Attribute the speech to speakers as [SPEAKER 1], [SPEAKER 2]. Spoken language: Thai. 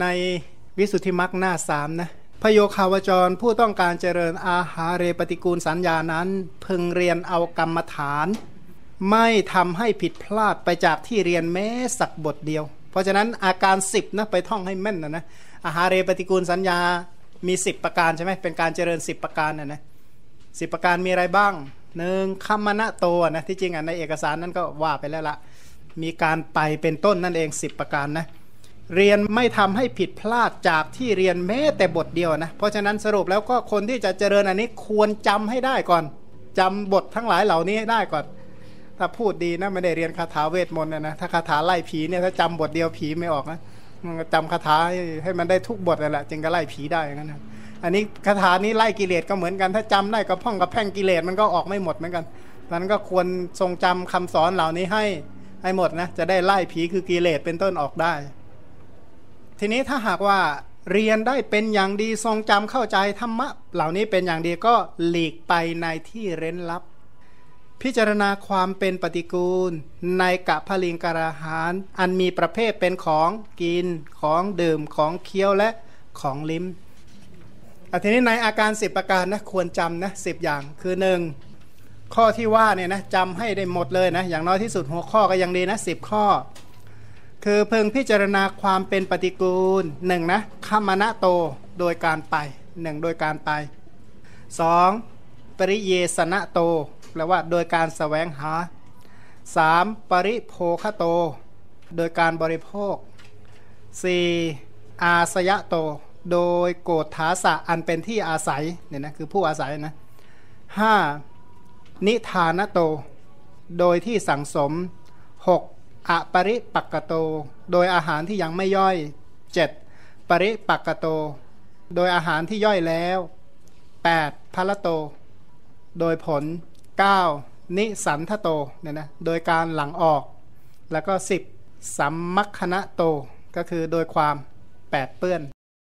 [SPEAKER 1] ในวิสุทธิมรรคหน้าสามนะพโยคาวจรผู้ต้องการเจริญอาหาเรปฏิกูลสัญญานั้น พึงเรียนเอากรรมฐาน ไม่ทำให้ผิดพลาดไปจากที่เรียนแม้สักบทเดียว เพราะฉะนั้นอาการ 10นะไปท่องให้แม่นนะนะอาหาเรปฏิกูลสัญญามี 10 ประการใช่ไหมเป็นการเจริญ 10 ประการนะนะสิประการมีอะไรบ้างหนึ่งคมณะโตนะที่จริงอ่ะในเอกสารนั้นก็ว่าไปแล้วละมีการไปเป็นต้นนั่นเอง 10 ประการนะเรียนไม่ทำให้ผิดพลาดจากที่เรียนแม้แต่บทเดียวนะ เพราะฉะนั้นสรุปแล้วก็คนที่จะเจริญอันนี้ควรจำให้ได้ก่อน จำบททั้งหลายเหล่านี้ให้ได้ก่อน ถ้าพูดดีนะไม่ได้เรียนคาถาเวทมนต์นะนะถ้าคาถาไล่ผีเนี่ยถ้าจำบทเดียวผีไม่ออกนะมันจำคาถาให้มันได้ทุกบทนั่นแหละจึงก็ไล่ผีได้งนั้นนะอันนี้คาถานี้ไล่กิเลสก็เหมือนกัน ถ้าจำได้ก็พ่องกับแพ่งกิเลสมันก็ออกไม่หมดเหมือนกันนั้นก็ควรทรงจำคำสอนเหล่านี้ให้ให้หมดนะจะได้ไล่ผีคือกิเลสเป็นต้นออกได้ทีนี้ถ้าหากว่าเรียนได้เป็นอย่างดีทรงจำเข้าใจธรรมะ เหล่านี้เป็นอย่างดีก็หลีกไปในที่เร้นลับ พิจารณาความเป็นปฏิกูล ในกะพลิงกระหาร อันมีประเภทเป็นของกินของดื่มของเคี้ยวและของลิ้มอทีนี้ในอาการ 10 ประการนะควรจำนะสิอย่างคือหนึ่งข้อที่ว่าเนี่ยนะจำให้ได้หมดเลยนะอย่างน้อยที่สุดหัวข้อก็ยังดีนะสิข้อคือเพิ่งพิจารณาความเป็นปฏิกูลหนึ่งนะขมณะโตโดยการไปหนึ่งโดยการไป 2. ปริเยสนะโตแปลว่าโดยการสแสวงหา 3. ปริโภคโต โดยการบริโภค 4. อาสยะโต โดยโกฏฐาสะอันเป็นที่อาศัยเนี่ยนะคือผู้อาศัยนะ 5. นิธานโต โดยที่สังสม 6. อปริปักกโต โดยอาหารที่ยังไม่ย่อย 7. ปริปักกโต โดยอาหารที่ย่อยแล้ว 8. พละโต โดยผล 9. นิสันทโตเนี่ยนะโดยการหลังออก แล้วก็ 10. สัมมัคคณะโตก็คือโดยความแปดเปื้อน